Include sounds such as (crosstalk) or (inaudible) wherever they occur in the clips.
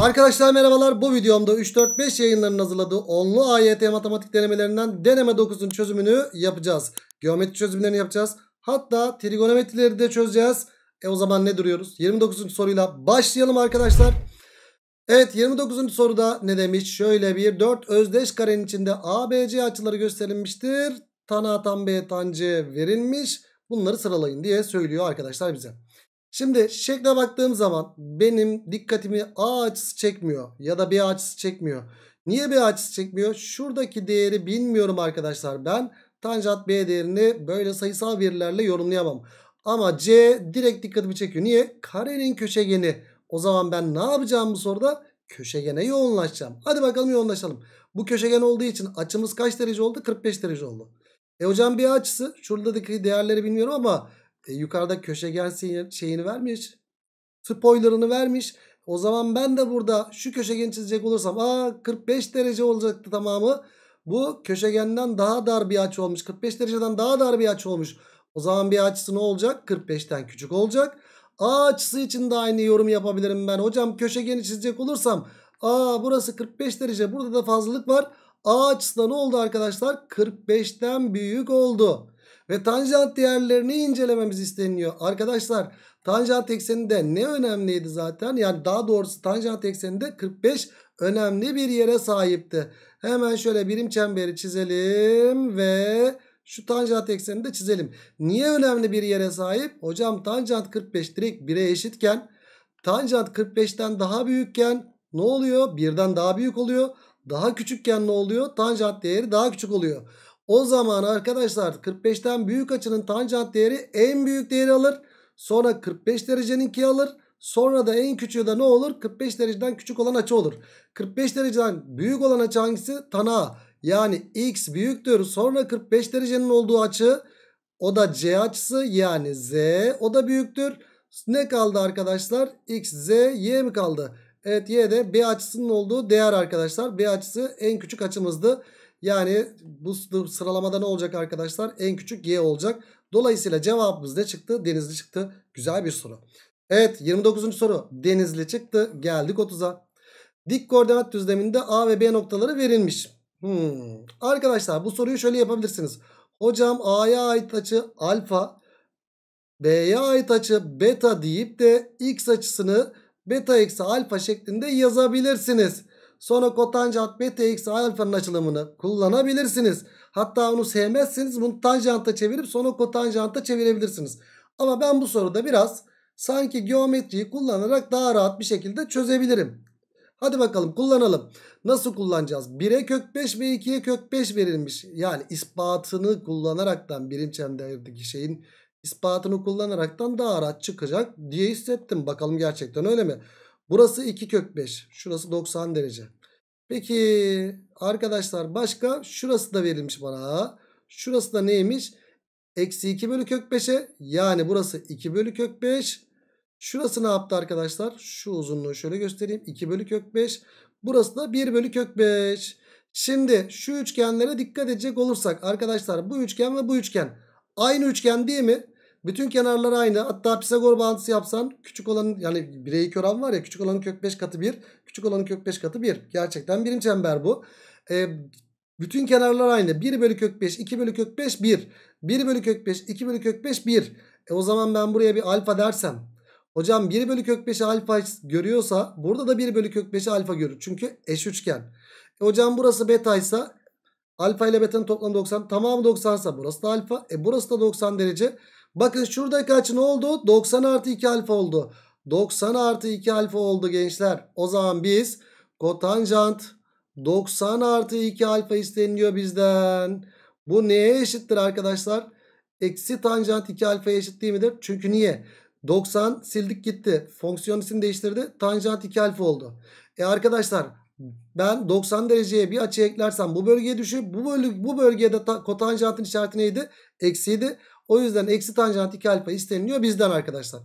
Arkadaşlar merhabalar. Bu videomda 3-4-5 yayınlarının hazırladığı onlu AYT matematik denemelerinden deneme 9'un çözümünü yapacağız. Geometri çözümlerini yapacağız. Hatta trigonometrileri de çözeceğiz. E o zaman ne duruyoruz? 29. soruyla başlayalım arkadaşlar. Evet 29. soruda ne demiş? Şöyle bir 4 özdeş karenin içinde ABC açıları gösterilmiştir. Tan A, tan B, tan C verilmiş. Bunları sıralayın diye söylüyor arkadaşlar bize. Şimdi şekle baktığım zaman benim dikkatimi A açısı çekmiyor ya da B açısı çekmiyor. Niye B açısı çekmiyor? Şuradaki değeri bilmiyorum arkadaşlar. Ben tanjant B değerini böyle sayısal verilerle yorumlayamam. Ama C direkt dikkatimi çekiyor. Niye? Karenin köşegeni. O zaman ben ne yapacağım bu soruda? Köşegene yoğunlaşacağım. Hadi bakalım yoğunlaşalım. Bu köşegen olduğu için açımız kaç derece oldu? 45 derece oldu. E hocam bir açısı. Şuradaki değerleri bilmiyorum ama e, yukarıda köşegen şeyini vermiş. Spoiler'ını vermiş. O zaman ben de burada şu köşegeni çizecek olursam aa 45 derece olacaktı tamamı. Bu köşegenden daha dar bir açı olmuş. 45 dereceden daha dar bir açı olmuş. O zaman bir açısı ne olacak? 45'ten küçük olacak. A açısı için de aynı yorum yapabilirim ben. Hocam köşegeni çizecek olursam A burası 45 derece. Burada da fazlalık var. A açısı da ne oldu arkadaşlar? 45'ten büyük oldu ve tanjant değerlerini incelememiz isteniyor Arkadaşlar tanjant ekseninde ne önemliydi zaten? Yani daha doğrusu tanjant ekseninde 45 önemli bir yere sahipti. Hemen şöyle birim çemberi çizelim ve şu tanjant ekseni de çizelim. Niye önemli bir yere sahip? Hocam tanjant 45 direkt 1'e eşitken tanjant 45'ten daha büyükken ne oluyor? Birden daha büyük oluyor. Daha küçükken ne oluyor? Tanjant değeri daha küçük oluyor. O zaman arkadaşlar 45'ten büyük açının tanjant değeri en büyük değeri alır. Sonra 45 derecenin ki alır. Sonra da en küçüğü de ne olur? 45 dereceden küçük olan açı olur. 45 dereceden büyük olan açı hangisi? Tanağı. Yani x büyüktür. Sonra 45 derecenin olduğu açı o da c açısı yani z o da büyüktür. Ne kaldı arkadaşlar? x, z, y mi kaldı? Evet y de b açısının olduğu değer arkadaşlar. B açısı en küçük açımızdı. Yani bu sıralamada ne olacak arkadaşlar? En küçük y olacak. Dolayısıyla cevabımız ne çıktı? Denizli çıktı. Güzel bir soru. Evet 29. soru denizli çıktı. Geldik 30'a. Dik koordinat düzleminde A ve B noktaları verilmiş. Hmm. Arkadaşlar bu soruyu şöyle yapabilirsiniz. Hocam A'ya ait açı alfa, B'ye ait açı beta deyip de x açısını beta eksi alfa şeklinde yazabilirsiniz. Sonra kotanjant beta eksi a alfanın açılımını kullanabilirsiniz. Hatta onu sevmezseniz bunu tanjanta çevirip sonra kotanjanta çevirebilirsiniz. Ama ben bu soruda biraz sanki geometriyi kullanarak daha rahat bir şekilde çözebilirim. Hadi bakalım kullanalım. Nasıl kullanacağız? 1'e kök 5 ve 2'ye kök 5 verilmiş. Yani ispatını kullanaraktan birim çemberdeki şeyin ispatını kullanaraktan daha rahat çıkacak diye hissettim. Bakalım gerçekten öyle mi? Burası 2 kök 5. Şurası 90 derece. Peki arkadaşlar başka şurası da verilmiş bana. Şurası da neymiş? Eksi 2 bölü kök 5'e yani burası 2 bölü kök 5. Şurası ne yaptı arkadaşlar? Şu uzunluğu şöyle göstereyim. 2 bölü kök 5. Burası da 1 bölü kök 5. Şimdi şu üçgenlere dikkat edecek olursak arkadaşlar bu üçgen ve bu üçgen aynı üçgen değil mi? Bütün kenarlar aynı. Hatta Pisagor bağıntısı yapsan küçük olanın yani birey iki oran var ya küçük olanın kök 5 katı 1. Küçük olanın kök 5 katı 1. Gerçekten birim çember bu. E, bütün kenarlar aynı. 1 bölü kök 5, 2 bölü kök 5, 1. 1 bölü kök 5, 2 bölü kök 5, 1. E o zaman ben buraya bir alfa dersem. Hocam 1 bölü kök 5'i alfa görüyorsa burada da 1 bölü kök 5'i alfa görür. Çünkü eş üçgen. E hocam burası beta ise alfa ile beta'nın toplamı 90. Tamamı 90 ise burası da alfa. E burası da 90 derece. Bakın şurada kaç ne oldu? 90 artı 2 alfa oldu. 90 artı 2 alfa oldu gençler. O zaman biz kotanjant 90 artı 2 alfa isteniliyor bizden. Bu neye eşittir arkadaşlar? Eksi tanjant 2 alfa eşit değil midir? Çünkü niye? 90 sildik gitti. Fonksiyon isim değiştirdi. Tanjant 2 alfa oldu. E arkadaşlar ben 90 dereceye bir açı eklersem bu bölgeye düşüyor. Bu, bölge, bu bölgede kotanjantın işareti neydi? Eksiydi. O yüzden eksi tanjant 2 alfa isteniliyor bizden arkadaşlar.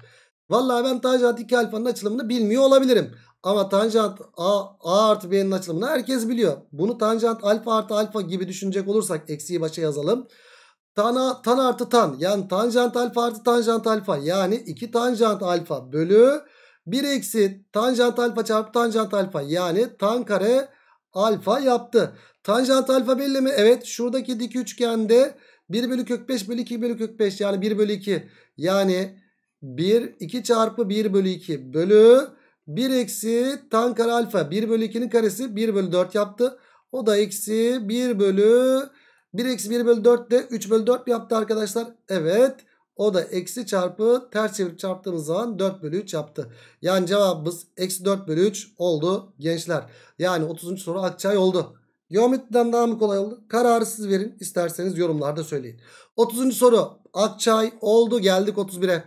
Vallahi ben tanjant 2 alfanın açılımını bilmiyor olabilirim. Ama tanjant a, a artı b'nin açılımını herkes biliyor. Bunu tanjant alfa artı alfa gibi düşünecek olursak eksiyi başa yazalım. Tan, tan artı tan yani tanjant alfa artı tanjant alfa yani 2 tanjant alfa bölü 1 eksi tanjant alfa çarpı tanjant alfa yani tan kare alfa yaptı. Tanjant alfa belli mi? Evet şuradaki dik üçgende 1 bölü kök 5 bölü 2 bölü kök 5 yani 1 bölü 2 yani 1 2 çarpı 1 bölü 2 bölü 1 eksi tan kare alfa 1 bölü 2'nin karesi 1 bölü 4 yaptı. O da eksi 1 bölü 1 eksi 1 bölü 4 de 3 bölü 4 yaptı arkadaşlar. Evet o da eksi çarpı ters çevirip çarptığımız zaman 4 bölü 3 yaptı. Yani cevabımız eksi 4 bölü 3 oldu gençler. Yani 30. soru Akçay oldu. Geometriden daha mı kolay oldu? Kararı siz verin. İsterseniz yorumlarda söyleyin. 30. soru. Akçay oldu. Geldik 31'e.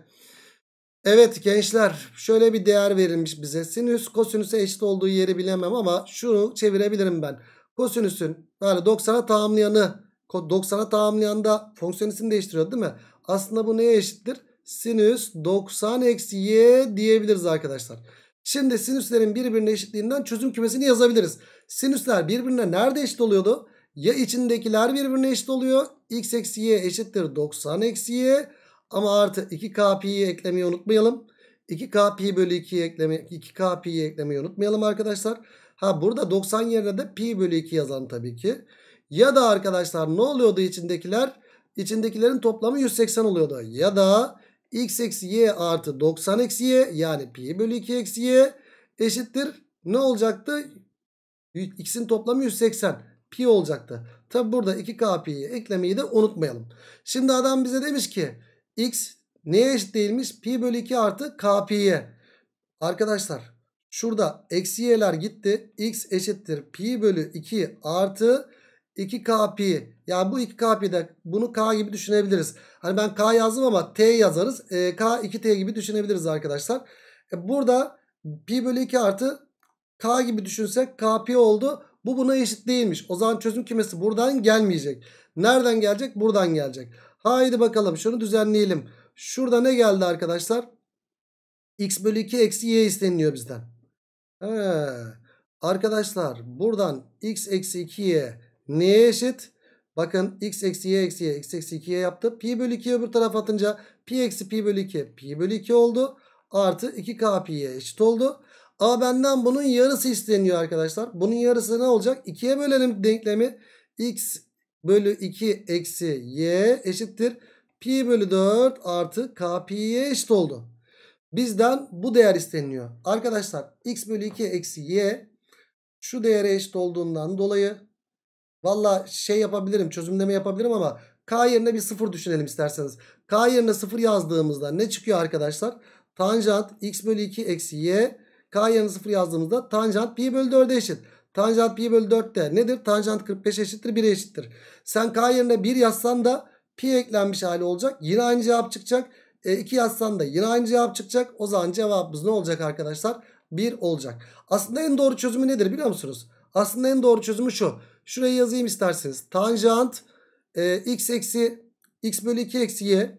Evet gençler şöyle bir değer verilmiş bize. Sinüs kosinüse eşit olduğu yeri bilemem ama şunu çevirebilirim ben. Kosinüsün yani 90'a tamamlayanı 90'a tamamlayan da fonksiyon isim değiştiriyor değil mi? Aslında bu neye eşittir? Sinüs 90 eksi y diyebiliriz arkadaşlar. Şimdi sinüslerin birbirine eşitliğinden çözüm kümesini yazabiliriz. Sinüsler birbirine nerede eşit oluyordu? Ya içindekiler birbirine eşit oluyor. X eksi y eşittir 90 eksi y. Ama artı 2k pi'yi eklemeyi unutmayalım. 2k pi bölü 2'yi ekleme, 2k pi'yi eklemeyi unutmayalım arkadaşlar. Ha burada 90 yerine de pi bölü 2 yazan tabii ki. Ya da arkadaşlar ne oluyordu içindekiler? İçindekilerin toplamı 180 oluyordu. Ya da x eksi y artı 90 eksi y yani pi bölü 2 eksi y eşittir. Ne olacaktı? X'in toplamı 180 pi olacaktı. Tabi burada 2k pi'yi eklemeyi de unutmayalım. Şimdi adam bize demiş ki x neye eşit değilmiş? Pi bölü 2 artı k pi'ye. Arkadaşlar şurada eksi y'ler gitti. x eşittir pi bölü 2 artı 2K Yani bu 2K de bunu K gibi düşünebiliriz. Hani ben K yazdım ama T yazarız. E, K 2T gibi düşünebiliriz arkadaşlar. E, burada pi bölü 2 artı K gibi düşünsek K oldu. Bu buna eşit değilmiş. O zaman çözüm kümesi buradan gelmeyecek. Nereden gelecek? Buradan gelecek. Haydi bakalım şunu düzenleyelim. Şurada ne geldi arkadaşlar? X bölü 2 eksi Y isteniliyor bizden. He. Arkadaşlar buradan X eksi 2Y Neye eşit? Bakın x eksi y eksi y x eksi 2'ye yaptı. Pi bölü 2'yi öbür tarafa atınca pi eksi pi bölü 2 pi bölü 2 oldu. Artı 2k pi'ye eşit oldu. A benden bunun yarısı isteniyor arkadaşlar. Bunun yarısı ne olacak? 2'ye bölelim denklemi. x bölü 2 eksi y eşittir. Pi bölü 4 artı k pi'ye eşit oldu. Bizden bu değer isteniyor. Arkadaşlar x bölü 2 eksi y şu değere eşit olduğundan dolayı Valla şey yapabilirim çözümleme yapabilirim ama K yerine bir sıfır düşünelim isterseniz. K yerine sıfır yazdığımızda ne çıkıyor arkadaşlar? Tanjant x bölü 2 eksi y. K yerine sıfır yazdığımızda tanjant pi bölü 4'e eşit. Tanjant pi bölü 4 de nedir? Tanjant 45 eşittir 1'e eşittir. Sen K yerine 1 yazsan da pi eklenmiş hali olacak. Yine aynı cevap çıkacak. 2 e, yazsan da yine aynı cevap çıkacak. O zaman cevabımız ne olacak arkadaşlar? 1 olacak. Aslında en doğru çözümü nedir biliyor musunuz? Aslında en doğru çözümü şu. Şuraya yazayım isterseniz. Tanjant e, x eksi x bölü 2 eksi y.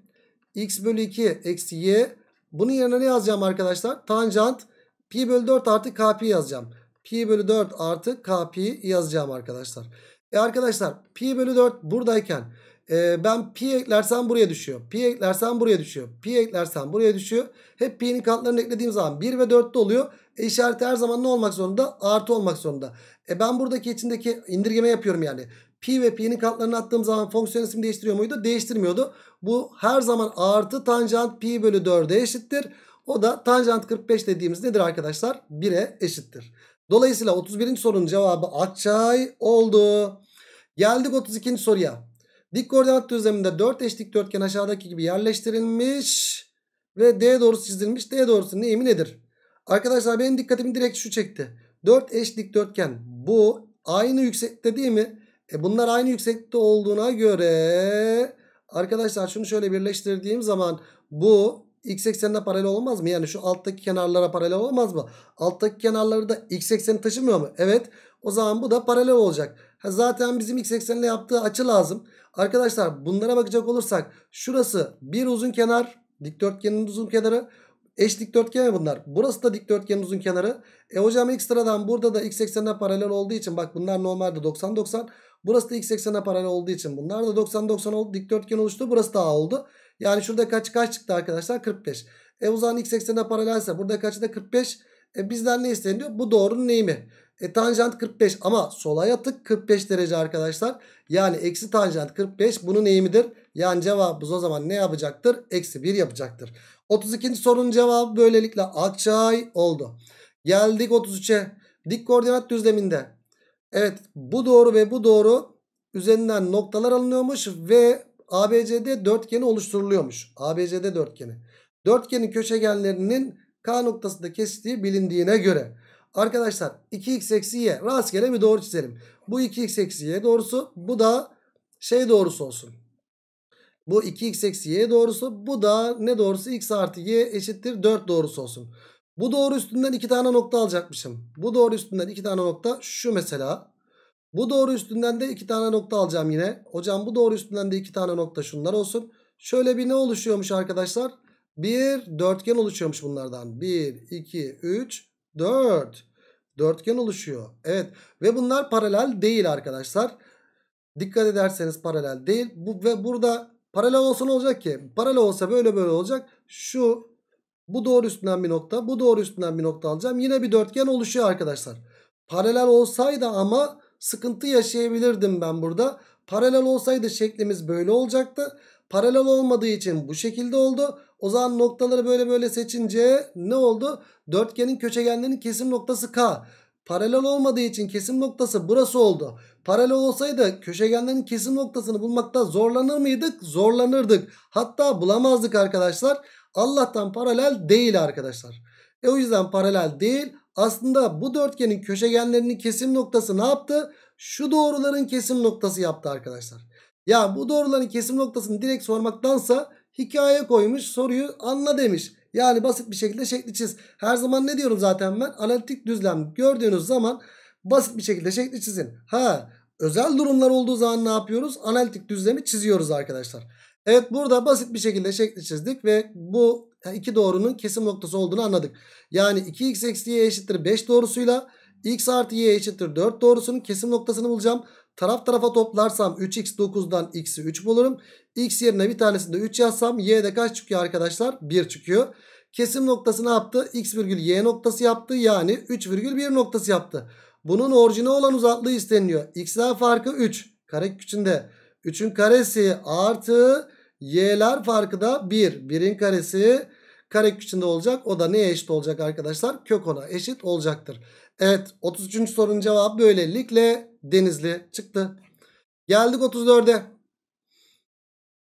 x bölü 2 eksi y. Bunun yerine ne yazacağım arkadaşlar? Tanjant pi bölü 4 artı kp yazacağım. Pi bölü 4 artı kp yazacağım arkadaşlar. E arkadaşlar pi bölü 4 buradayken e, ben pi eklersem buraya düşüyor. Pi eklersem buraya düşüyor. Pi eklersem buraya düşüyor. Hep pi'nin katlarını eklediğim zaman 1 ve 4'te oluyor. E işareti her zaman ne olmak zorunda? Artı olmak zorunda. E ben buradaki içindeki indirgeme yapıyorum yani. Pi ve pi'nin katlarını attığım zaman fonksiyon isim değiştiriyor muydu? Değiştirmiyordu. Bu her zaman artı tanjant pi bölü 4'e eşittir. O da tanjant 45 dediğimiz nedir arkadaşlar? 1'e eşittir. Dolayısıyla 31. sorunun cevabı Akçay oldu. Geldik 32. soruya. Dik koordinat düzleminde 4 eş dikdörtgen aşağıdaki gibi yerleştirilmiş ve D doğrusu çizilmiş. D doğrusu neyimi nedir? Arkadaşlar benim dikkatimi direkt şu çekti. 4 eş dikdörtgen. Bu aynı yüksekte değil mi? E bunlar aynı yüksekte olduğuna göre arkadaşlar şunu şöyle birleştirdiğim zaman bu x eksenine paralel olmaz mı? Yani şu alttaki kenarlara paralel olmaz mı? Alttaki kenarları da x ekseni taşımıyor mu? Evet. O zaman bu da paralel olacak. Ha, zaten bizim x eksenine yaptığı açı lazım. Arkadaşlar bunlara bakacak olursak şurası bir uzun kenar dikdörtgenin uzun kenarı Eş dikdörtgen mi bunlar. Burası da dikdörtgenin uzun kenarı. E hocam ekstradan burada da x eksenine paralel olduğu için bak bunlar normalde 90-90. Burası da x eksenine paralel olduğu için bunlar da 90-90 oldu. Dikdörtgen oluştu. Burası da a oldu. Yani şurada kaç kaç çıktı arkadaşlar? 45. E uzağın x eksenine paralelse burada kaçı da 45. E bizden ne isteniyor? Bu doğrunun neyimi? E tanjant 45 ama sola yatık 45 derece arkadaşlar. Yani eksi tanjant 45 bunun eğimidir. Yani cevabımız o zaman ne yapacaktır? Eksi 1 yapacaktır. 32. sorunun cevabı böylelikle Akçay oldu. Geldik 33'e. Dik koordinat düzleminde. Evet bu doğru ve bu doğru üzerinden noktalar alınıyormuş ve ABCD dörtgeni oluşturuluyormuş. ABCD dörtgeni. Dörtgenin köşegenlerinin K noktasında kestiği bilindiğine göre. Arkadaşlar 2x eksi y rastgele bir doğru çizelim. Bu 2x eksi y doğrusu bu da şey doğrusu olsun. Bu 2x eksi y doğrusu. Bu da ne doğrusu? x artı y eşittir 4 doğrusu olsun. Bu doğru üstünden 2 tane nokta alacakmışım. Bu doğru üstünden 2 tane nokta şu mesela. Bu doğru üstünden de 2 tane nokta alacağım yine. Hocam bu doğru üstünden de 2 tane nokta şunlar olsun. Şöyle bir ne oluşuyormuş arkadaşlar? Bir dörtgen oluşuyormuş bunlardan. 1, 2, 3, 4. Dörtgen oluşuyor. Evet ve bunlar paralel değil arkadaşlar. Dikkat ederseniz paralel değil. Bu, ve burada Paralel olsa ne olacak ki? Paralel olsa böyle böyle olacak. Şu bu doğru üstünden bir nokta. Bu doğru üstünden bir nokta alacağım. Yine bir dörtgen oluşuyor arkadaşlar. Paralel olsaydı ama sıkıntı yaşayabilirdim ben burada. Paralel olsaydı şeklimiz böyle olacaktı. Paralel olmadığı için bu şekilde oldu. O zaman noktaları böyle böyle seçince ne oldu? Dörtgenin köşegenlerinin kesim noktası K. Paralel olmadığı için kesim noktası burası oldu. Paralel olsaydı köşegenlerin kesim noktasını bulmakta zorlanır mıydık? Zorlanırdık. Hatta bulamazdık arkadaşlar. Allah'tan paralel değil arkadaşlar. E o yüzden paralel değil. Aslında bu dörtgenin köşegenlerinin kesim noktası ne yaptı? Şu doğruların kesim noktası yaptı arkadaşlar. Ya bu doğruların kesim noktasını direkt sormaktansa hikaye koymuş soruyu anla demiş. Yani basit bir şekilde şekli çiz. Her zaman ne diyorum zaten ben? Analitik düzlem gördüğünüz zaman basit bir şekilde şekli çizin. Ha özel durumlar olduğu zaman ne yapıyoruz? Analitik düzlemi çiziyoruz arkadaşlar. Evet burada basit bir şekilde şekli çizdik ve bu iki doğrunun kesim noktası olduğunu anladık. Yani 2x eksi y eşittir 5 doğrusuyla x artı y eşittir 4 doğrusunun kesim noktasını bulacağım. Taraf tarafa toplarsam 3x9'dan x'i 3 bulurum. x yerine bir tanesinde 3 yazsam y'de kaç çıkıyor arkadaşlar? 1 çıkıyor. Kesim noktası ne yaptı? x virgül y noktası yaptı. Yani 3 virgül 1 noktası yaptı. Bunun orijine olan uzaklığı isteniyor. x'ler farkı 3. Kare küçünde. 3'ün karesi artı y'ler farkı da 1. 1'in karesi kare küçünde olacak. O da neye eşit olacak arkadaşlar? Kök ona eşit olacaktır. Evet 33. sorunun cevabı böylelikle Denizli çıktı. Geldik 34'e.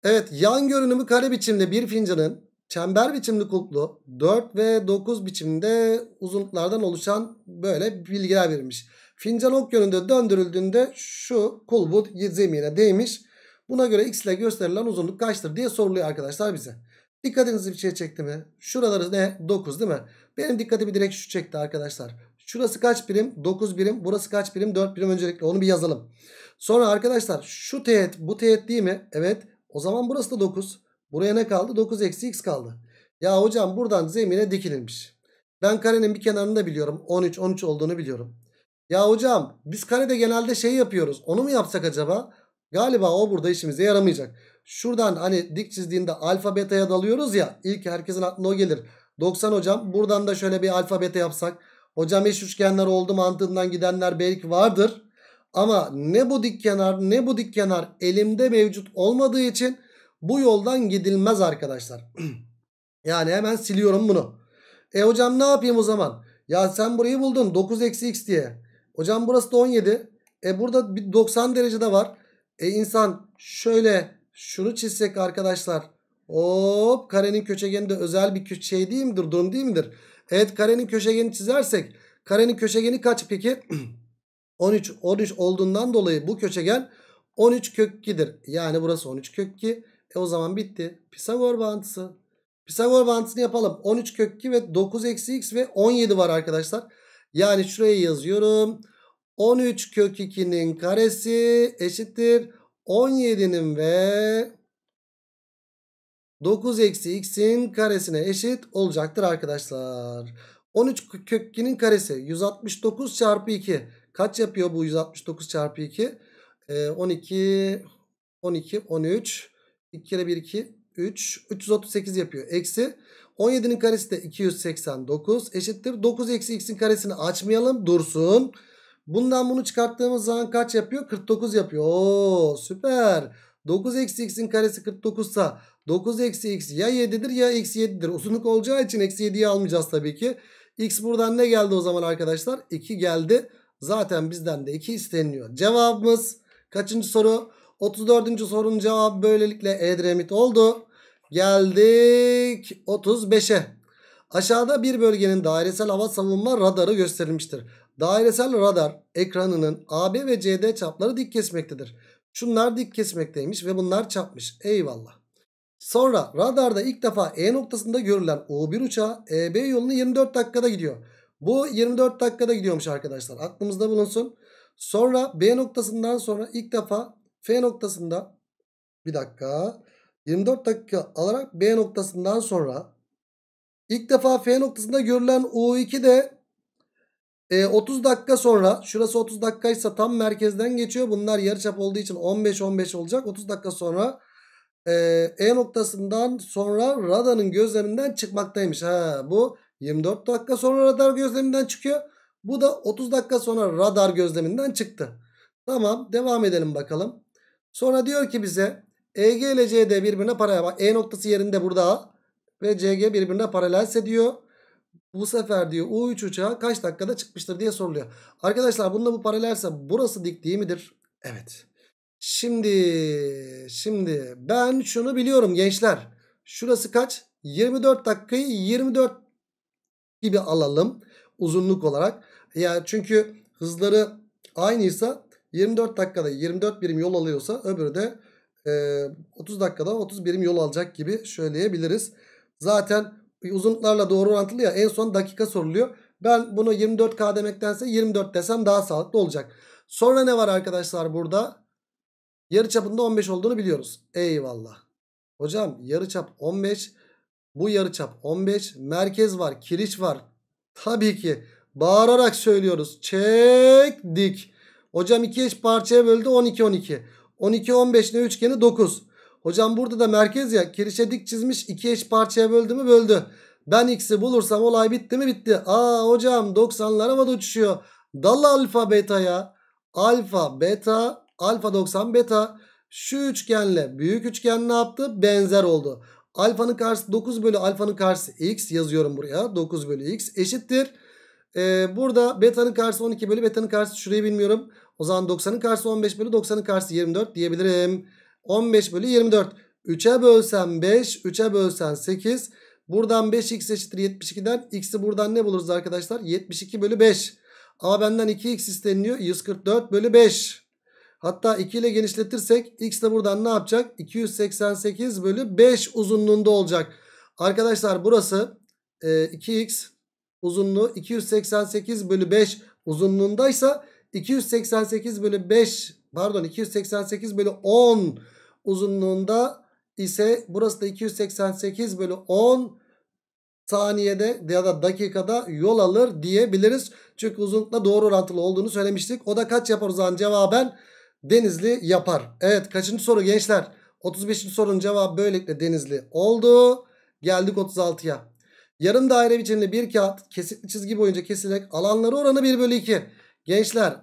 Evet yan görünümü kare biçimde bir fincanın çember biçimli kulplu 4 ve 9 biçimde uzunluklardan oluşan böyle bilgiler verilmiş. Fincan ok yönünde döndürüldüğünde şu kulbu zemine değmiş. Buna göre x ile gösterilen uzunluk kaçtır diye soruluyor arkadaşlar bize. Dikkatinizi bir şey çekti mi? Şuraları ne? 9 değil mi? Benim dikkatimi direkt şu çekti arkadaşlar. Şurası kaç birim? 9 birim. Burası kaç birim? 4 birim öncelikle. Onu bir yazalım. Sonra arkadaşlar şu teğet bu teğet değil mi? Evet. O zaman burası da 9. Buraya ne kaldı? 9 eksi x kaldı. Ya hocam buradan zemine dikilmiş. Ben karenin bir kenarını da biliyorum. 13 13 olduğunu biliyorum. Ya hocam biz karede genelde şey yapıyoruz. Onu mu yapsak acaba? Galiba o burada işimize yaramayacak. Şuradan hani dik çizdiğinde alfa beta'ya dalıyoruz ya. İlk herkesin aklına o gelir. 90 hocam buradan da şöyle bir alfa beta yapsak. Hocam eş üçgenler oldu mantığından gidenler belki vardır. Ama ne bu dik kenar ne bu dik kenar elimde mevcut olmadığı için bu yoldan gidilmez arkadaşlar. (clears throat) yani hemen siliyorum bunu. E hocam ne yapayım o zaman? Ya sen burayı buldun 9 eksi x diye. Hocam burası da 17. E burada bir 90 derecede var. E insan şöyle şunu çizsek arkadaşlar. Hop karenin köşegeni de özel bir şey değil midir? Durum değil midir? Evet karenin köşegeni çizersek karenin köşegeni kaç peki? 13 (clears throat) 13 olduğundan dolayı bu köşegen 13 kök 2'dir. Yani burası 13 kök 2. E o zaman bitti. Pisagor bağıntısı. Pisagor bağıntısını yapalım. 13 kök 2 ve 9 eksi x ve 17 var arkadaşlar. Yani şuraya yazıyorum. 13 kök 2'nin karesi eşittir. 17'nin ve 9 eksi x'in karesine eşit olacaktır arkadaşlar. 13 kök 2'nin karesi 169 çarpı 2. Kaç yapıyor bu 169 çarpı 2? Ee, 12, 12, 13. 2 kere 1, 2, 3. 338 yapıyor. Eksi 17'nin karesi de 289 eşittir. 9 eksi x'in karesini açmayalım dursun. Bundan bunu çıkarttığımız zaman kaç yapıyor? 49 yapıyor. Oo süper. 9 eksi x'in karesi 49 sa 9 eksi x ya 7'dir ya eksi 7'dir. Uzunluk olacağı için eksi 7'yi almayacağız tabii ki. X buradan ne geldi o zaman arkadaşlar? 2 geldi. Zaten bizden de 2 isteniyor. Cevabımız kaçıncı soru? 34. sorunun cevabı böylelikle Edremit oldu. Geldik 35'e. Aşağıda bir bölgenin dairesel hava savunma radarı gösterilmiştir. Dairesel radar ekranının AB ve CD çapları dik kesmektedir. Şunlar dik kesmekteymiş ve bunlar çapmış. Eyvallah. Sonra radarda ilk defa E noktasında görülen U1 uçağı EB yolunu 24 dakikada gidiyor. Bu 24 dakikada gidiyormuş arkadaşlar. Aklımızda bulunsun. Sonra B noktasından sonra ilk defa F noktasında bir dakika 24 dakika alarak B noktasından sonra ilk defa F noktasında görülen U2 de e, 30 dakika sonra şurası 30 dakikaysa tam merkezden geçiyor. Bunlar yarıçap olduğu için 15-15 olacak. 30 dakika sonra e, e noktasından sonra radarın gözleminden çıkmaktaymış. Ha, bu 24 dakika sonra radar gözleminden çıkıyor. Bu da 30 dakika sonra radar gözleminden çıktı. Tamam devam edelim bakalım. Sonra diyor ki bize EG ile CD birbirine paralel. Bak E noktası yerinde burada ve CG birbirine paralelse diyor. Bu sefer diyor U3 uçağı kaç dakikada çıkmıştır diye soruluyor. Arkadaşlar bununla bu paralelse burası dik değil midir? Evet. Şimdi şimdi ben şunu biliyorum gençler. Şurası kaç? 24 dakikayı 24 gibi alalım uzunluk olarak. Yani çünkü hızları aynıysa 24 dakikada 24 birim yol alıyorsa öbürü de e, 30 dakikada 30 birim yol alacak gibi söyleyebiliriz. Zaten uzunluklarla doğru orantılı ya en son dakika soruluyor. Ben bunu 24K demektense 24 desem daha sağlıklı olacak. Sonra ne var arkadaşlar burada? Yarı çapında 15 olduğunu biliyoruz. Eyvallah. Hocam yarı çap 15. Bu yarı çap 15. Merkez var. Kiriş var. Tabii ki bağırarak söylüyoruz. Çek dik. Hocam 2 eş parçaya böldü 12 12. 12 15 ne üçgeni 9. Hocam burada da merkez ya kirişe dik çizmiş 2 eş parçaya böldü mü böldü. Ben x'i bulursam olay bitti mi bitti. Aa hocam 90'lar havada uçuşuyor. Dal alfa beta ya. Alfa beta Alfa 90 beta şu üçgenle büyük üçgen ne yaptı? Benzer oldu. Alfanın karşısı 9 bölü alfanın karşısı x yazıyorum buraya. 9 bölü x eşittir. Ee, burada betanın karşısı 12 bölü betanın karşısı şurayı bilmiyorum. O zaman 90'ın karşısı 15 bölü 90'ın karşısı 24 diyebilirim. 15 bölü 24. 3'e bölsen 5, 3'e bölsen 8. Buradan 5x eşittir 72'den. X'i buradan ne buluruz arkadaşlar? 72 bölü 5. Ama benden 2x isteniliyor. 144 bölü 5. Hatta 2 ile genişletirsek x de buradan ne yapacak? 288 bölü 5 uzunluğunda olacak. Arkadaşlar burası e, 2x uzunluğu 288 bölü 5 uzunluğundaysa 288 bölü 5 pardon 288 bölü 10 uzunluğunda ise burası da 288 bölü 10 saniyede ya da dakikada yol alır diyebiliriz. Çünkü uzunlukla doğru orantılı olduğunu söylemiştik. O da kaç yapar o zaman cevaben? Denizli yapar. Evet kaçıncı soru gençler? 35. sorunun cevabı böylelikle Denizli oldu. Geldik 36'ya. Yarım daire biçimli bir kağıt kesitli çizgi boyunca kesilerek alanları oranı 1 bölü 2. Gençler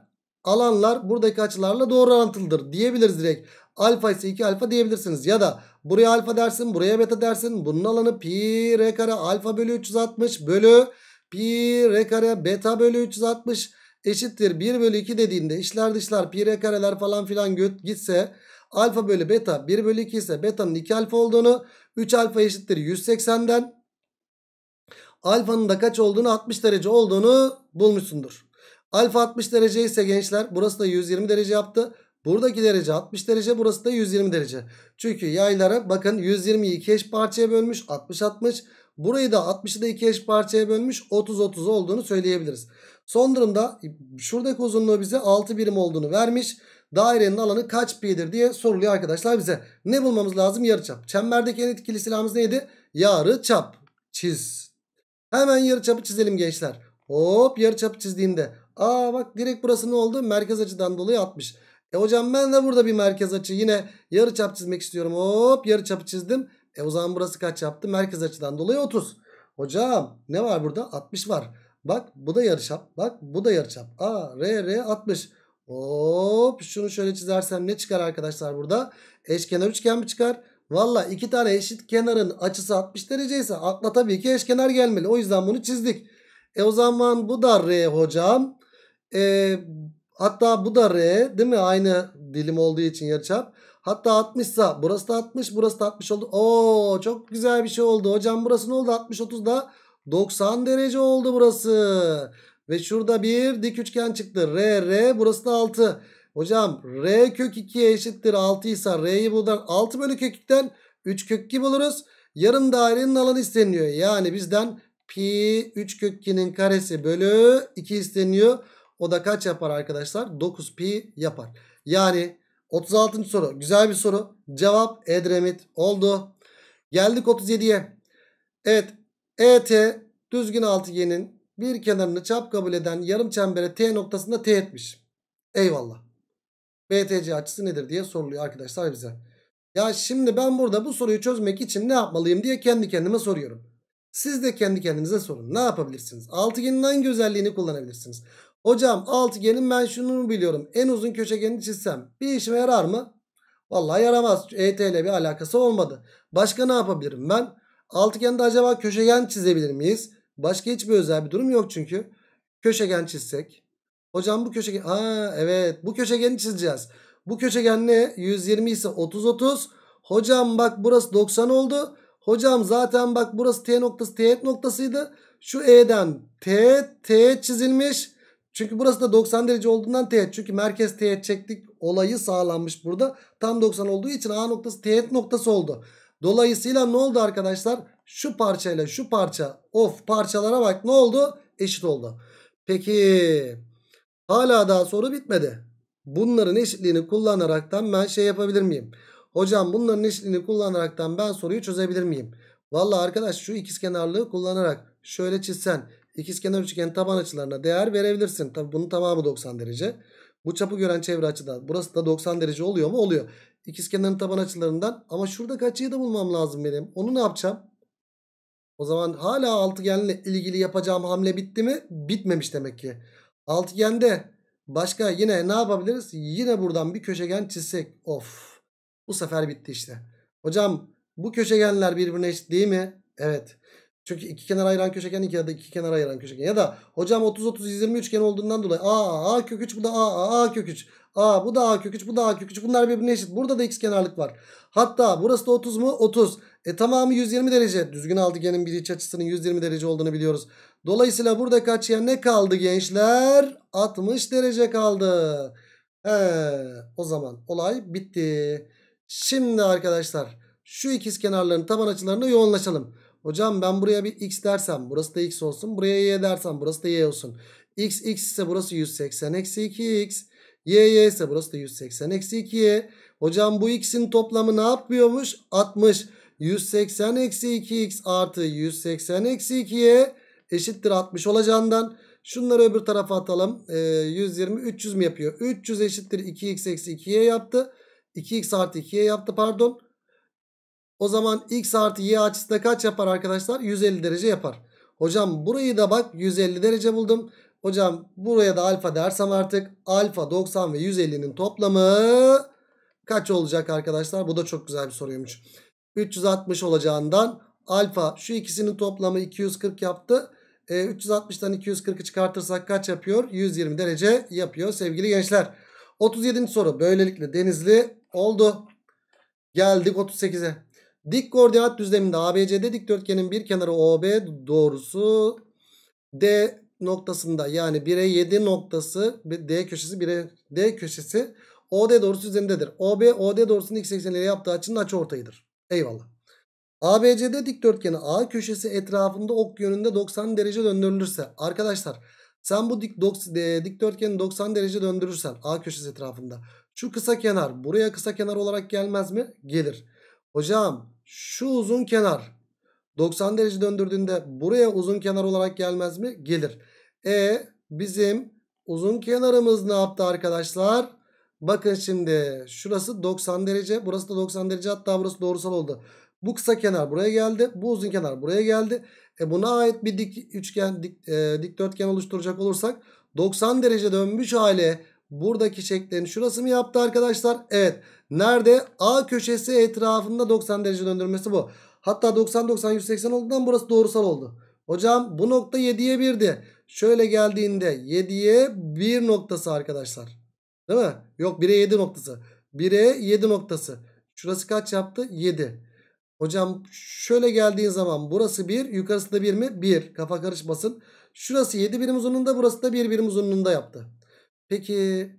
alanlar buradaki açılarla doğru orantılıdır diyebiliriz direkt. Alfa ise 2 alfa diyebilirsiniz. Ya da buraya alfa dersin buraya beta dersin. Bunun alanı pi r kare alfa bölü 360 bölü pi r kare beta bölü 360 eşittir 1 bölü 2 dediğinde işler dışlar pi r kareler falan filan göt gitse alfa bölü beta 1 bölü 2 ise betanın 2 alfa olduğunu 3 alfa eşittir 180'den alfanın da kaç olduğunu 60 derece olduğunu bulmuşsundur. Alfa 60 derece ise gençler burası da 120 derece yaptı. Buradaki derece 60 derece burası da 120 derece. Çünkü yaylara bakın 120'yi 2 eş parçaya bölmüş 60-60. Burayı da 60'ı da 2 eş parçaya bölmüş 30-30 olduğunu söyleyebiliriz. Son durumda e, şuradaki uzunluğu bize 6 birim olduğunu vermiş. Dairenin alanı kaç pi'dir diye soruluyor arkadaşlar bize. Ne bulmamız lazım? Yarıçap. Çemberdeki en etkili silahımız neydi? Yarıçap. Çiz. Hemen yarıçapı çizelim gençler. Hop yarıçapı çizdiğimde. Aa bak direkt burası ne oldu? Merkez açıdan dolayı 60. E hocam ben de burada bir merkez açı yine yarıçap çizmek istiyorum. Hop yarıçapı çizdim. E o zaman burası kaç yaptı? Merkez açıdan dolayı 30. Hocam ne var burada? 60 var. Bak bu da yarıçap. Bak bu da yarıçap. A R R 60. Hop şunu şöyle çizersem ne çıkar arkadaşlar burada? Eşkenar üçgen mi çıkar? Valla iki tane eşit kenarın açısı 60 dereceyse. ise akla tabii ki eşkenar gelmeli. O yüzden bunu çizdik. E o zaman bu da R hocam. E, hatta bu da R değil mi? Aynı dilim olduğu için yarıçap. Hatta 60 sa burası da 60 burası da 60 oldu. Oo çok güzel bir şey oldu. Hocam burası ne oldu? 60 30 da 90 derece oldu burası. Ve şurada bir dik üçgen çıktı. R, R burası da 6. Hocam R kök 2'ye eşittir 6 ise R'yi buradan 6 bölü kök 2'den 3 kök 2 buluruz. Yarım dairenin alanı isteniyor. Yani bizden pi 3 kök 2'nin karesi bölü 2 isteniyor. O da kaç yapar arkadaşlar? 9 pi yapar. Yani 36. soru güzel bir soru. Cevap Edremit oldu. Geldik 37'ye. Evet ET düzgün altıgenin bir kenarını çap kabul eden yarım çembere T noktasında teğetmiş. Eyvallah. BTC açısı nedir diye soruluyor arkadaşlar bize. Ya şimdi ben burada bu soruyu çözmek için ne yapmalıyım diye kendi kendime soruyorum. Siz de kendi kendinize sorun. Ne yapabilirsiniz? Altıgenin hangi özelliğini kullanabilirsiniz? Hocam altıgenin ben şunu biliyorum. En uzun köşegenini çizsem bir işime yarar mı? Vallahi yaramaz. ET ile bir alakası olmadı. Başka ne yapabilirim ben? Altıgende acaba köşegen çizebilir miyiz? Başka hiçbir özel bir durum yok çünkü. Köşegen çizsek. Hocam bu köşegen... Aa evet bu köşegeni çizeceğiz. Bu köşegen ne? 120 ise 30 30. Hocam bak burası 90 oldu. Hocam zaten bak burası T noktası T noktasıydı. Şu E'den T T çizilmiş. Çünkü burası da 90 derece olduğundan teğet. Çünkü merkez teğet çektik. Olayı sağlanmış burada. Tam 90 olduğu için A noktası teğet noktası oldu. Dolayısıyla ne oldu arkadaşlar? Şu parçayla şu parça of parçalara bak ne oldu? Eşit oldu. Peki hala daha soru bitmedi. Bunların eşitliğini kullanaraktan ben şey yapabilir miyim? Hocam bunların eşitliğini kullanaraktan ben soruyu çözebilir miyim? Valla arkadaş şu ikizkenarlığı kullanarak şöyle çizsen ikizkenar üçgen taban açılarına değer verebilirsin. Tabi bunun tamamı 90 derece. Bu çapı gören çevre açıda burası da 90 derece oluyor mu? Oluyor. İkizkenarın taban açılarından. Ama şurada açıyı da bulmam lazım benim. Onu ne yapacağım? O zaman hala altıgenle ilgili yapacağım hamle bitti mi? Bitmemiş demek ki. Altıgende başka yine ne yapabiliriz? Yine buradan bir köşegen çizsek. Of. Bu sefer bitti işte. Hocam bu köşegenler birbirine eşit değil mi? Evet. Çünkü iki kenar ayıran köşegen iki ya da iki kenar ayıran köşegen. Ya da hocam 30 30 120 üçgen olduğundan dolayı a a kök 3 bu da a a kök 3. A bu da a kök 3 bu da a kök 3 bunlar birbirine eşit. Burada da x kenarlık var. Hatta burası da 30 mu? 30. E tamamı 120 derece. Düzgün aldıgenin bir iç açısının 120 derece olduğunu biliyoruz. Dolayısıyla burada kaç yer ne kaldı gençler? 60 derece kaldı. He, o zaman olay bitti. Şimdi arkadaşlar şu ikiz kenarların taban açılarına yoğunlaşalım. Hocam ben buraya bir x dersem burası da x olsun. Buraya y dersem burası da y olsun. x x ise burası 180 eksi 2x. y y ise burası da 180 eksi 2y. Hocam bu x'in toplamı ne yapıyormuş? 60. 180 eksi 2x artı 180 eksi 2y eşittir 60 olacağından. Şunları öbür tarafa atalım. E, 120 300 mi yapıyor? 300 eşittir 2x eksi 2y yaptı. 2x artı 2y yaptı pardon. O zaman x artı y açısı da kaç yapar arkadaşlar? 150 derece yapar. Hocam burayı da bak 150 derece buldum. Hocam buraya da alfa dersem artık alfa 90 ve 150'nin toplamı kaç olacak arkadaşlar? Bu da çok güzel bir soruymuş. 360 olacağından alfa şu ikisinin toplamı 240 yaptı. E, 360'tan 240'ı çıkartırsak kaç yapıyor? 120 derece yapıyor sevgili gençler. 37. soru böylelikle denizli oldu. Geldik 38'e. Dik koordinat düzleminde ABCD dikdörtgenin bir kenarı OB doğrusu D noktasında yani 1'e 7 noktası D köşesi 1'e D köşesi OD doğrusu üzerindedir. OB OD doğrusunun x ekseniyle yaptığı açının açıortayıdır. Eyvallah. ABCD dikdörtgeni A köşesi etrafında ok yönünde 90 derece döndürülürse arkadaşlar sen bu dik, dok, e, dikdörtgeni 90 derece döndürürsen A köşesi etrafında şu kısa kenar buraya kısa kenar olarak gelmez mi? Gelir. Hocam şu uzun kenar 90 derece döndürdüğünde buraya uzun kenar olarak gelmez mi? Gelir. E bizim uzun kenarımız ne yaptı arkadaşlar? Bakın şimdi şurası 90 derece burası da 90 derece hatta burası doğrusal oldu. Bu kısa kenar buraya geldi. Bu uzun kenar buraya geldi. E buna ait bir dik üçgen dik, e, dikdörtgen oluşturacak olursak 90 derece dönmüş hale buradaki şeklin şurası mı yaptı arkadaşlar? Evet. Nerede? A köşesi etrafında 90 derece döndürmesi bu. Hatta 90-90-180 olduğundan burası doğrusal oldu. Hocam bu nokta 7'ye 1'di. Şöyle geldiğinde 7'ye 1 noktası arkadaşlar. Değil mi? Yok 1'e 7 noktası. 1'e 7 noktası. Şurası kaç yaptı? 7. Hocam şöyle geldiğin zaman burası 1. yukarısında da 1 mi? 1. Kafa karışmasın. Şurası 7 birim uzunluğunda burası da 1 birim uzunluğunda yaptı. Peki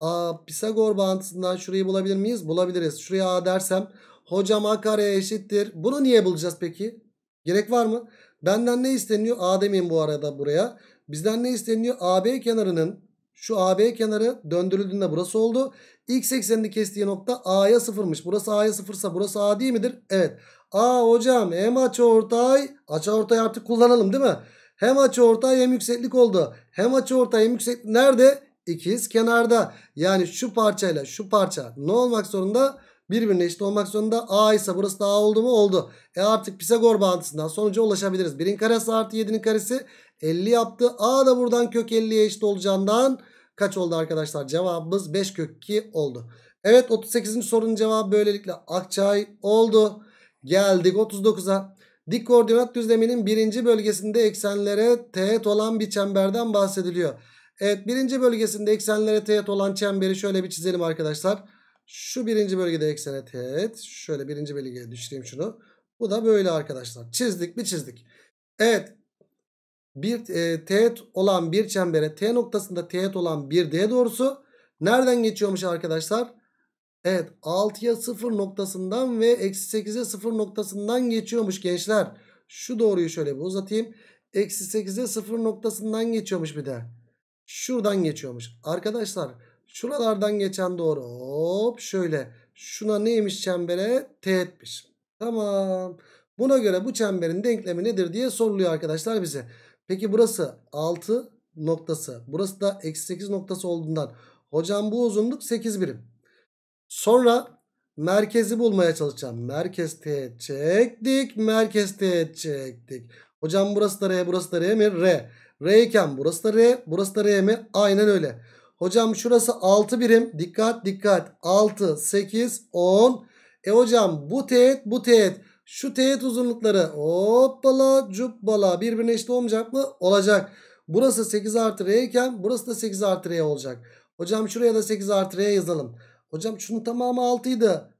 A Pisagor bağıntısından şurayı bulabilir miyiz? Bulabiliriz. Şuraya A dersem hocam A kare e eşittir. Bunu niye bulacağız peki? Gerek var mı? Benden ne isteniyor? A demeyin bu arada buraya. Bizden ne isteniyor? AB kenarının şu AB kenarı döndürüldüğünde burası oldu. X eksenini kestiği nokta A'ya sıfırmış. Burası A'ya sıfırsa burası A değil midir? Evet. A hocam hem açıortay açıortay artık kullanalım değil mi? Hem açıortay hem yükseklik oldu. Hem açıortay hem yükseklik nerede? ikiz kenarda. Yani şu parçayla şu parça ne olmak zorunda? Birbirine eşit olmak zorunda. A ise burası da A oldu mu? Oldu. E artık Pisagor bağıntısından sonuca ulaşabiliriz. 1'in karesi artı 7'nin karesi 50 yaptı. A da buradan kök 50'ye eşit olacağından kaç oldu arkadaşlar? Cevabımız 5 kök 2 oldu. Evet 38. sorunun cevabı böylelikle Akçay oldu. Geldik 39'a. Dik koordinat düzleminin birinci bölgesinde eksenlere teğet olan bir çemberden bahsediliyor. Evet birinci bölgesinde eksenlere teğet olan çemberi şöyle bir çizelim arkadaşlar. Şu birinci bölgede eksene teğet. Şöyle birinci bölgeye düşüreyim şunu. Bu da böyle arkadaşlar. Çizdik mi çizdik. Evet bir e, teğet olan bir çembere T noktasında teğet olan bir D doğrusu nereden geçiyormuş arkadaşlar? Evet 6'ya 0 noktasından ve eksi 8'e 0 noktasından geçiyormuş gençler. Şu doğruyu şöyle bir uzatayım. Eksi 8'e 0 noktasından geçiyormuş bir de. Şuradan geçiyormuş. Arkadaşlar şuralardan geçen doğru. Hop şöyle. Şuna neymiş çembere? Teğetmiş. Tamam. Buna göre bu çemberin denklemi nedir diye soruluyor arkadaşlar bize. Peki burası 6 noktası. Burası da eksi 8 noktası olduğundan. Hocam bu uzunluk 8 birim. Sonra merkezi bulmaya çalışacağım. Merkez teğet çektik. Merkez teğet çektik. Hocam burası da R burası da R mi? R. R iken burası da R. Burası da R mi? Aynen öyle. Hocam şurası 6 birim. Dikkat dikkat. 6, 8, 10. E hocam bu teğet bu teğet. Şu teğet uzunlukları hoppala cubbala birbirine eşit olmayacak mı? Olacak. Burası 8 artı R iken burası da 8 artı R olacak. Hocam şuraya da 8 artı R yazalım. Hocam şunun tamamı 6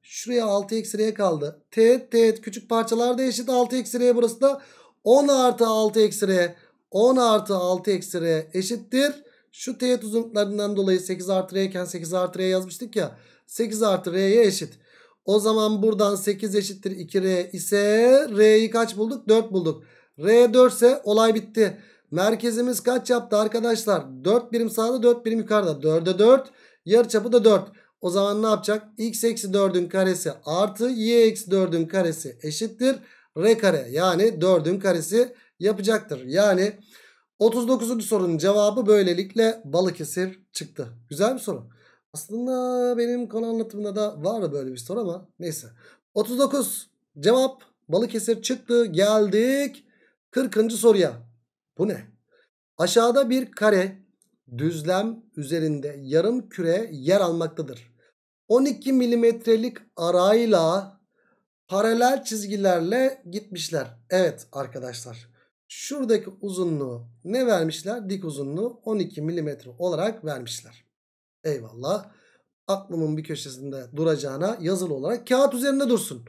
Şuraya 6 eksi R kaldı. Teğet teğet küçük parçalarda eşit 6 eksi R burası da 10 artı 6 eksi R. 10 artı 6 eksi R eşittir. Şu teğet uzunluklarından dolayı 8 artı R iken 8 artı R yazmıştık ya. 8 artı R'ye eşit. O zaman buradan 8 eşittir 2R ise R'yi kaç bulduk? 4 bulduk. R 4 ise olay bitti. Merkezimiz kaç yaptı arkadaşlar? 4 birim sağda 4 birim yukarıda. 4'e 4 yarıçapı da 4. O zaman ne yapacak? X eksi 4'ün karesi artı Y eksi 4'ün karesi eşittir. R kare yani 4'ün karesi yapacaktır. Yani 39. sorunun cevabı böylelikle Balıkesir çıktı. Güzel bir soru. Aslında benim konu anlatımında da vardı böyle bir soru ama neyse. 39 cevap Balıkesir çıktı. Geldik 40. soruya. Bu ne? Aşağıda bir kare düzlem üzerinde yarım küre yer almaktadır. 12 milimetrelik arayla paralel çizgilerle gitmişler. Evet arkadaşlar. Şuradaki uzunluğu ne vermişler? Dik uzunluğu 12 mm olarak vermişler. Eyvallah. Aklımın bir köşesinde duracağına yazılı olarak kağıt üzerinde dursun.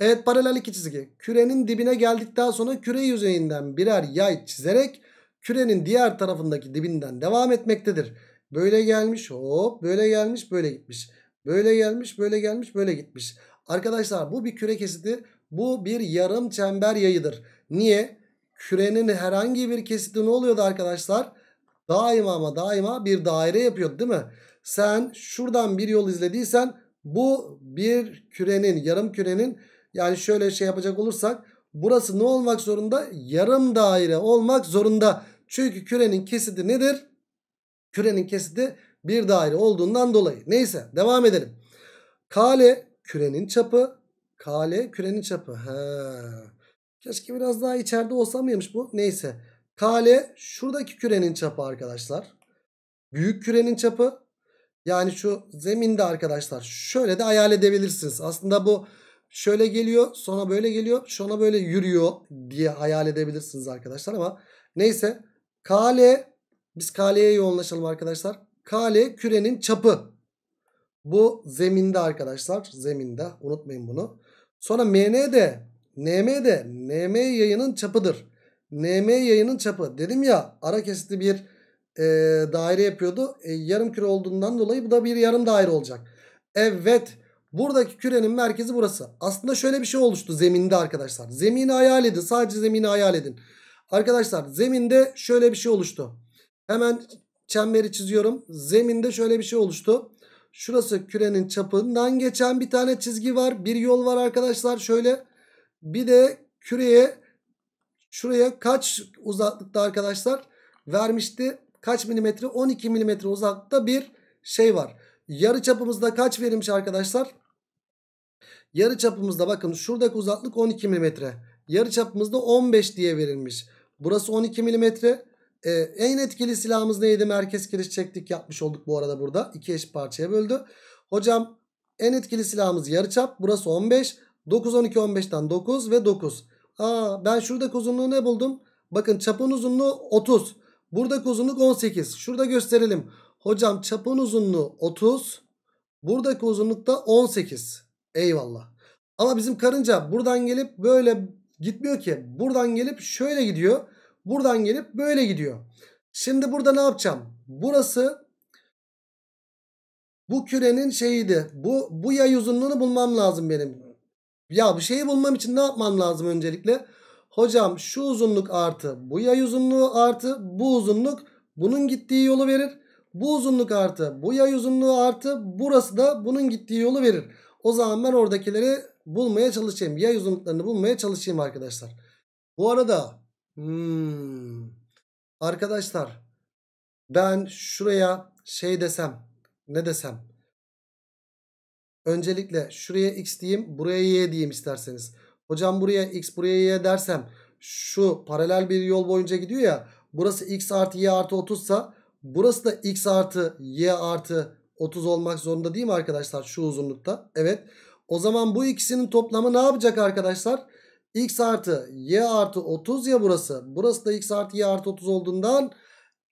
Evet paralel iki çizgi. Kürenin dibine geldikten sonra küre yüzeyinden birer yay çizerek kürenin diğer tarafındaki dibinden devam etmektedir. Böyle gelmiş hop böyle gelmiş böyle gitmiş. Böyle gelmiş böyle gelmiş böyle gitmiş. Arkadaşlar bu bir küre kesiti. Bu bir yarım çember yayıdır. Niye? kürenin herhangi bir kesiti ne oluyordu arkadaşlar? Daima ama daima bir daire yapıyordu değil mi? Sen şuradan bir yol izlediysen bu bir kürenin yarım kürenin yani şöyle şey yapacak olursak burası ne olmak zorunda? Yarım daire olmak zorunda. Çünkü kürenin kesiti nedir? Kürenin kesiti bir daire olduğundan dolayı. Neyse devam edelim. Kale kürenin çapı. Kale kürenin çapı. He. Keşke biraz daha içeride olsa mıymış bu? Neyse. KL şuradaki kürenin çapı arkadaşlar. Büyük kürenin çapı. Yani şu zeminde arkadaşlar. Şöyle de hayal edebilirsiniz. Aslında bu şöyle geliyor. Sonra böyle geliyor. Sonra böyle yürüyor diye hayal edebilirsiniz arkadaşlar ama. Neyse. KL. Biz KL'ye yoğunlaşalım arkadaşlar. KL kürenin çapı. Bu zeminde arkadaşlar. Zeminde. Unutmayın bunu. Sonra MN de NM de NM yayının çapıdır. NM yayının çapı. Dedim ya ara kesitli bir e, daire yapıyordu. E, yarım küre olduğundan dolayı bu da bir yarım daire olacak. Evet. Buradaki kürenin merkezi burası. Aslında şöyle bir şey oluştu zeminde arkadaşlar. Zemini hayal edin. Sadece zemini hayal edin. Arkadaşlar zeminde şöyle bir şey oluştu. Hemen çemberi çiziyorum. Zeminde şöyle bir şey oluştu. Şurası kürenin çapından geçen bir tane çizgi var. Bir yol var arkadaşlar. Şöyle bir de küreye şuraya kaç uzaklıkta arkadaşlar vermişti? Kaç milimetre? 12 milimetre uzaklıkta bir şey var. Yarı çapımızda kaç verilmiş arkadaşlar? Yarı çapımızda bakın şuradaki uzaklık 12 milimetre. Yarı çapımızda 15 diye verilmiş. Burası 12 milimetre. Ee, en etkili silahımız neydi? Merkez giriş çektik yapmış olduk bu arada burada. iki eş parçaya böldü. Hocam en etkili silahımız yarı çap Burası 15. 9, 12, 15'ten 9 ve 9. Aa, ben şuradaki uzunluğu ne buldum? Bakın çapın uzunluğu 30. Buradaki uzunluk 18. Şurada gösterelim. Hocam çapın uzunluğu 30. Buradaki uzunluk da 18. Eyvallah. Ama bizim karınca buradan gelip böyle gitmiyor ki. Buradan gelip şöyle gidiyor. Buradan gelip böyle gidiyor. Şimdi burada ne yapacağım? Burası bu kürenin şeyiydi. Bu, bu yay uzunluğunu bulmam lazım benim. Ya bu şeyi bulmam için ne yapmam lazım öncelikle? Hocam şu uzunluk artı bu yay uzunluğu artı bu uzunluk bunun gittiği yolu verir. Bu uzunluk artı bu yay uzunluğu artı burası da bunun gittiği yolu verir. O zaman ben oradakileri bulmaya çalışayım. Yay uzunluklarını bulmaya çalışayım arkadaşlar. Bu arada hmm, arkadaşlar ben şuraya şey desem ne desem Öncelikle şuraya x diyeyim buraya y diyeyim isterseniz. Hocam buraya x buraya y dersem şu paralel bir yol boyunca gidiyor ya. Burası x artı y artı 30 sa burası da x artı y artı 30 olmak zorunda değil mi arkadaşlar şu uzunlukta? Evet. O zaman bu ikisinin toplamı ne yapacak arkadaşlar? x artı y artı 30 ya burası. Burası da x artı y artı 30 olduğundan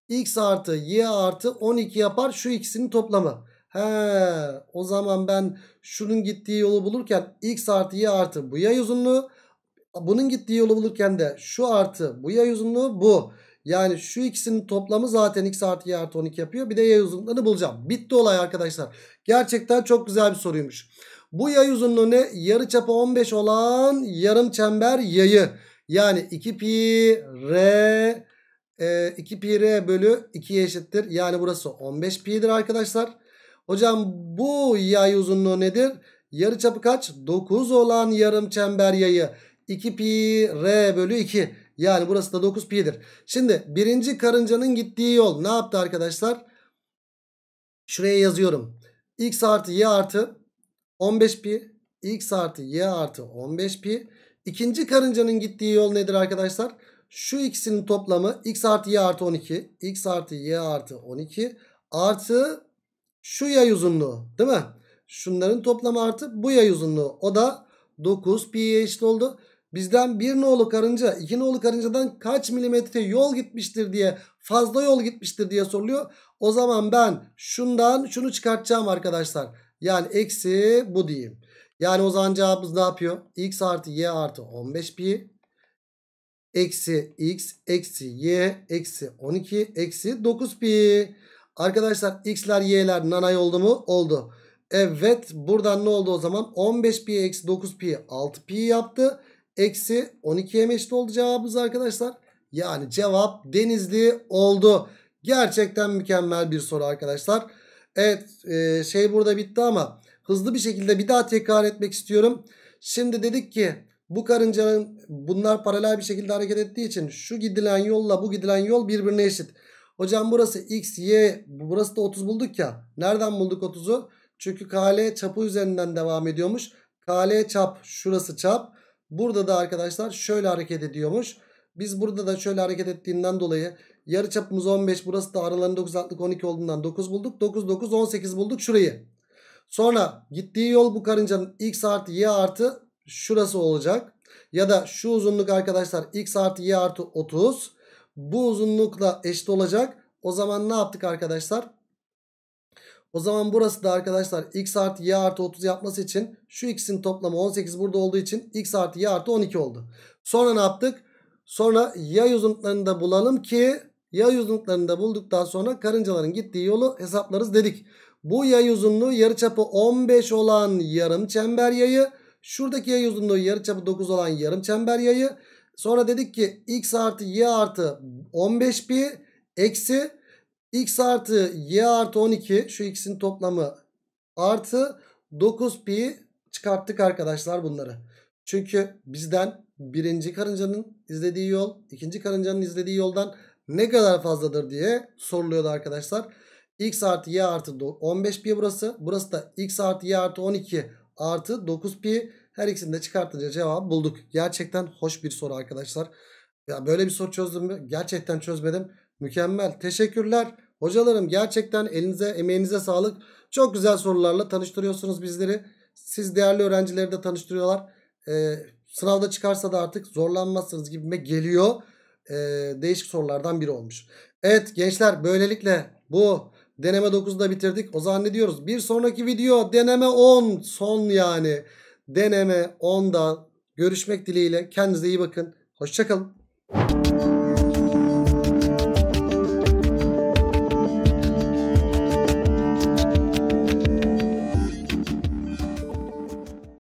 x artı y artı 12 yapar şu ikisinin toplamı. He, o zaman ben şunun gittiği yolu bulurken x artı y artı bu yay uzunluğu. Bunun gittiği yolu bulurken de şu artı bu yay uzunluğu bu. Yani şu ikisinin toplamı zaten x artı y artı 12 yapıyor. Bir de yay uzunluğunu bulacağım. Bitti olay arkadaşlar. Gerçekten çok güzel bir soruymuş. Bu yay uzunluğu ne? Yarı çapı 15 olan yarım çember yayı. Yani 2 pi r e, 2 pi r bölü 2'ye eşittir. Yani burası 15 pi'dir arkadaşlar. Hocam bu yay uzunluğu nedir? Yarı çapı kaç? 9 olan yarım çember yayı. 2 pi r bölü 2. Yani burası da 9 pi'dir. Şimdi birinci karıncanın gittiği yol ne yaptı arkadaşlar? Şuraya yazıyorum. x artı y artı 15 pi. x artı y artı 15 pi. İkinci karıncanın gittiği yol nedir arkadaşlar? Şu ikisinin toplamı x artı y artı 12. x artı y artı 12 artı şu yay uzunluğu değil mi? Şunların toplamı artı bu yay uzunluğu. O da 9 pi'ye eşit oldu. Bizden bir nolu karınca iki nolu karıncadan kaç milimetre yol gitmiştir diye fazla yol gitmiştir diye soruluyor. O zaman ben şundan şunu çıkartacağım arkadaşlar. Yani eksi bu diyeyim. Yani o zaman cevabımız ne yapıyor? X artı Y artı 15 pi eksi X eksi Y eksi 12 eksi 9 pi. Arkadaşlar x'ler y'ler nanay oldu mu? Oldu. Evet buradan ne oldu o zaman? 15 pi eksi 9 pi 6 pi yaptı. Eksi 12'ye eşit oldu cevabımız arkadaşlar. Yani cevap denizli oldu. Gerçekten mükemmel bir soru arkadaşlar. Evet e, şey burada bitti ama hızlı bir şekilde bir daha tekrar etmek istiyorum. Şimdi dedik ki bu karıncanın bunlar paralel bir şekilde hareket ettiği için şu gidilen yolla bu gidilen yol birbirine eşit. Hocam burası x, y burası da 30 bulduk ya. Nereden bulduk 30'u? Çünkü KL çapı üzerinden devam ediyormuş. KL çap şurası çap. Burada da arkadaşlar şöyle hareket ediyormuş. Biz burada da şöyle hareket ettiğinden dolayı yarı çapımız 15 burası da aralarında 9 altlık 12 olduğundan 9 bulduk. 9 9 18 bulduk şurayı. Sonra gittiği yol bu karıncanın x artı y artı şurası olacak. Ya da şu uzunluk arkadaşlar x artı y artı 30 bu uzunlukla eşit olacak. O zaman ne yaptık arkadaşlar? O zaman burası da arkadaşlar x artı y artı 30 yapması için şu x'in toplamı 18 burada olduğu için x artı y artı 12 oldu. Sonra ne yaptık? Sonra yay uzunluklarını da bulalım ki yay uzunluklarını da bulduktan sonra karıncaların gittiği yolu hesaplarız dedik. Bu yay uzunluğu yarıçapı 15 olan yarım çember yayı. Şuradaki yay uzunluğu yarıçapı 9 olan yarım çember yayı. Sonra dedik ki x artı y artı 15 pi eksi x artı y artı 12 şu x'in toplamı artı 9 pi çıkarttık arkadaşlar bunları. Çünkü bizden birinci karıncanın izlediği yol ikinci karıncanın izlediği yoldan ne kadar fazladır diye soruluyordu arkadaşlar. x artı y artı 15 pi burası. Burası da x artı y artı 12 artı 9 pi her ikisini de çıkartınca cevabı bulduk. Gerçekten hoş bir soru arkadaşlar. Ya böyle bir soru çözdüm mü? Gerçekten çözmedim. Mükemmel. Teşekkürler. Hocalarım gerçekten elinize emeğinize sağlık. Çok güzel sorularla tanıştırıyorsunuz bizleri. Siz değerli öğrencileri de tanıştırıyorlar. Ee, sınavda çıkarsa da artık zorlanmazsınız gibime geliyor. Ee, değişik sorulardan biri olmuş. Evet gençler böylelikle bu deneme 9'u da bitirdik. O zaman ne diyoruz? Bir sonraki video deneme 10 son yani deneme 10'dan görüşmek dileğiyle. Kendinize iyi bakın. Hoşçakalın.